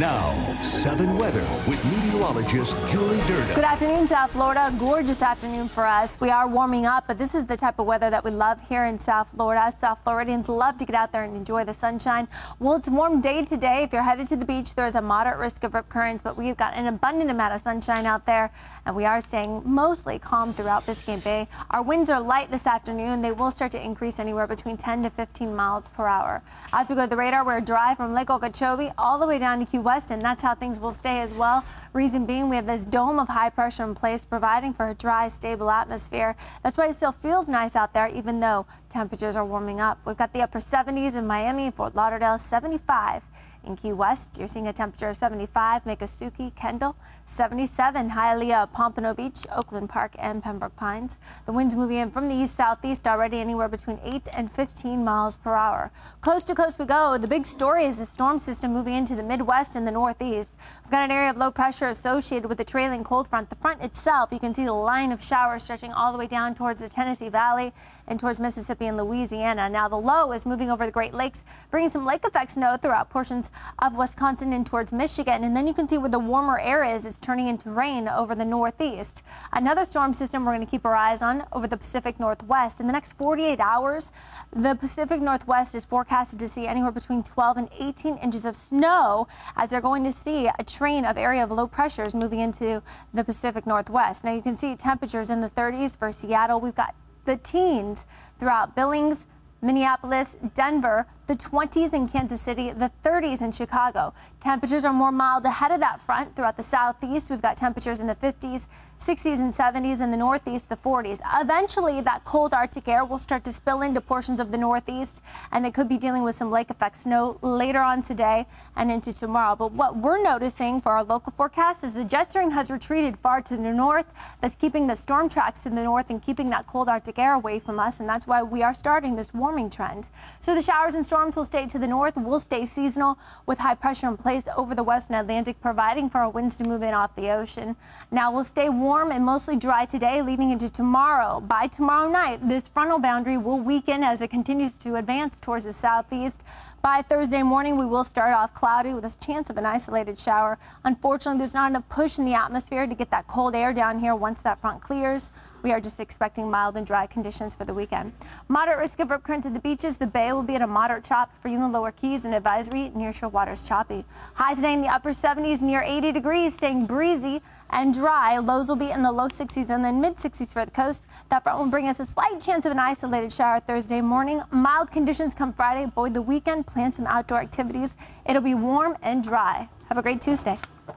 Now, Southern weather with meteorologist Julie Durda. Good afternoon, South Florida. Gorgeous afternoon for us. We are warming up, but this is the type of weather that we love here in South Florida. South Floridians love to get out there and enjoy the sunshine. Well, it's a warm day today. If you're headed to the beach, there's a moderate risk of rip currents, but we've got an abundant amount of sunshine out there, and we are staying mostly calm throughout Biscayne Bay. Our winds are light this afternoon. They will start to increase anywhere between 10 to 15 miles per hour. As we go to the radar, we're dry from Lake Okeechobee all the way down to Cuba and that's how things will stay as well. Reason being, we have this dome of high pressure in place, providing for a dry, stable atmosphere. That's why it still feels nice out there, even though temperatures are warming up. We've got the upper 70s in Miami, Fort Lauderdale, 75 in Key West, you're seeing a temperature of 75, Miccosukee, Kendall, 77, Hialeah, Pompano Beach, Oakland Park, and Pembroke Pines. The winds moving in from the east southeast already anywhere between 8 and 15 miles per hour. Coast to coast we go. The big story is the storm system moving into the Midwest and the Northeast. We've got an area of low pressure associated with the trailing cold front. The front itself, you can see the line of showers stretching all the way down towards the Tennessee Valley and towards Mississippi and Louisiana. Now the low is moving over the Great Lakes, bringing some lake effect snow throughout portions of Wisconsin and towards Michigan. And then you can see where the warmer air is. It's turning into rain over the northeast. Another storm system we're going to keep our eyes on over the Pacific Northwest. In the next 48 hours, the Pacific Northwest is forecasted to see anywhere between 12 and 18 inches of snow as they're going to see a train of area of low pressures moving into the Pacific Northwest. Now you can see temperatures in the 30s for Seattle. We've got the teens throughout Billings, Minneapolis, Denver, the 20s in Kansas City, the 30s in Chicago. Temperatures are more mild ahead of that front throughout the southeast. We've got temperatures in the 50s, 60s, and 70s in the northeast, the 40s. Eventually, that cold Arctic air will start to spill into portions of the northeast, and they could be dealing with some lake effect snow later on today and into tomorrow. But what we're noticing for our local forecast is the jet stream has retreated far to the north. That's keeping the storm tracks in the north and keeping that cold Arctic air away from us, and that's why we are starting this warming trend. So the showers and storms storms will stay to the north, will stay seasonal with high pressure in place over the western Atlantic, providing for our winds to move in off the ocean. Now we'll stay warm and mostly dry today leading into tomorrow. By tomorrow night, this frontal boundary will weaken as it continues to advance towards the southeast. By Thursday morning, we will start off cloudy with a chance of an isolated shower. Unfortunately, there's not enough push in the atmosphere to get that cold air down here once that front clears. We are just expecting mild and dry conditions for the weekend. Moderate risk of rip currents at the beaches. The bay will be at a moderate chop for you in the lower keys and advisory near shore waters choppy. High today in the upper 70s near 80 degrees, staying breezy and dry. Lows will be in the low 60s and then mid 60s for the coast. That front will bring us a slight chance of an isolated shower Thursday morning. Mild conditions come Friday. Boy, the weekend, plan some outdoor activities. It'll be warm and dry. Have a great Tuesday.